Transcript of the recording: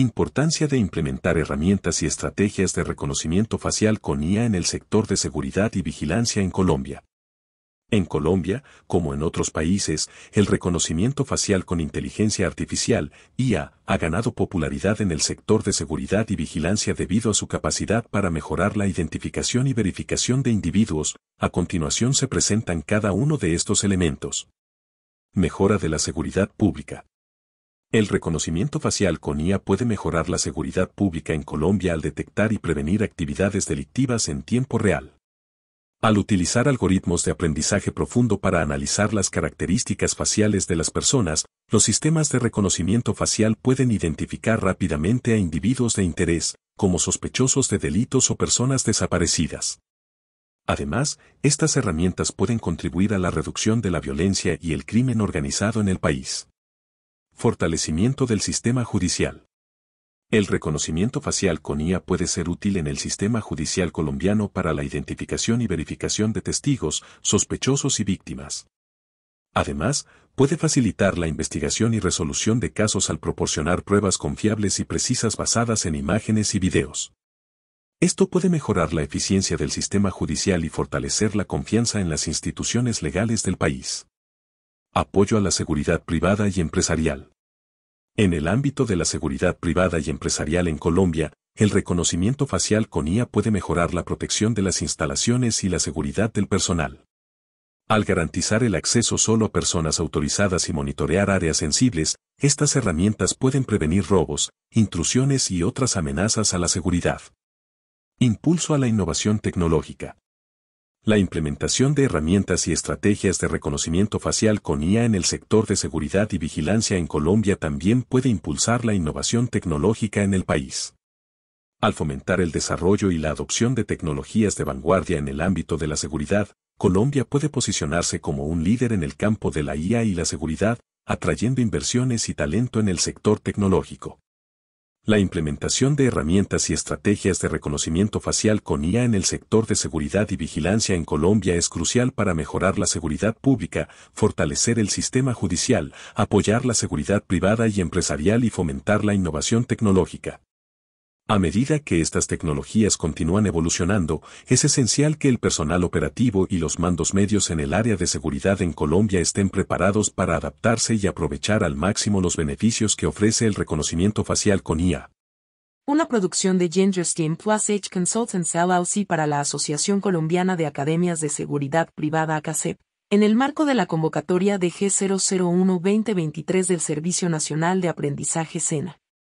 Importancia de implementar herramientas y estrategias de reconocimiento facial con IA en el sector de seguridad y vigilancia en Colombia. En Colombia, como en otros países, el reconocimiento facial con inteligencia artificial, IA, ha ganado popularidad en el sector de seguridad y vigilancia debido a su capacidad para mejorar la identificación y verificación de individuos. A continuación se presentan cada uno de estos elementos. Mejora de la seguridad pública. El reconocimiento facial con IA puede mejorar la seguridad pública en Colombia al detectar y prevenir actividades delictivas en tiempo real. Al utilizar algoritmos de aprendizaje profundo para analizar las características faciales de las personas, los sistemas de reconocimiento facial pueden identificar rápidamente a individuos de interés, como sospechosos de delitos o personas desaparecidas. Además, estas herramientas pueden contribuir a la reducción de la violencia y el crimen organizado en el país. Fortalecimiento del sistema judicial. El reconocimiento facial con IA puede ser útil en el sistema judicial colombiano para la identificación y verificación de testigos, sospechosos y víctimas. Además, puede facilitar la investigación y resolución de casos al proporcionar pruebas confiables y precisas basadas en imágenes y videos. Esto puede mejorar la eficiencia del sistema judicial y fortalecer la confianza en las instituciones legales del país. Apoyo a la seguridad privada y empresarial. En el ámbito de la seguridad privada y empresarial en Colombia, el reconocimiento facial con IA puede mejorar la protección de las instalaciones y la seguridad del personal. Al garantizar el acceso solo a personas autorizadas y monitorear áreas sensibles, estas herramientas pueden prevenir robos, intrusiones y otras amenazas a la seguridad. Impulso a la innovación tecnológica. La implementación de herramientas y estrategias de reconocimiento facial con IA en el sector de seguridad y vigilancia en Colombia también puede impulsar la innovación tecnológica en el país. Al fomentar el desarrollo y la adopción de tecnologías de vanguardia en el ámbito de la seguridad, Colombia puede posicionarse como un líder en el campo de la IA y la seguridad, atrayendo inversiones y talento en el sector tecnológico. La implementación de herramientas y estrategias de reconocimiento facial con IA en el sector de seguridad y vigilancia en Colombia es crucial para mejorar la seguridad pública, fortalecer el sistema judicial, apoyar la seguridad privada y empresarial y fomentar la innovación tecnológica. A medida que estas tecnologías continúan evolucionando, es esencial que el personal operativo y los mandos medios en el área de seguridad en Colombia estén preparados para adaptarse y aprovechar al máximo los beneficios que ofrece el reconocimiento facial con IA. Una producción de Plus H Consultants LLC para la Asociación Colombiana de Academias de Seguridad Privada ACACEP, en el marco de la convocatoria de G001-2023 del Servicio Nacional de Aprendizaje SENA.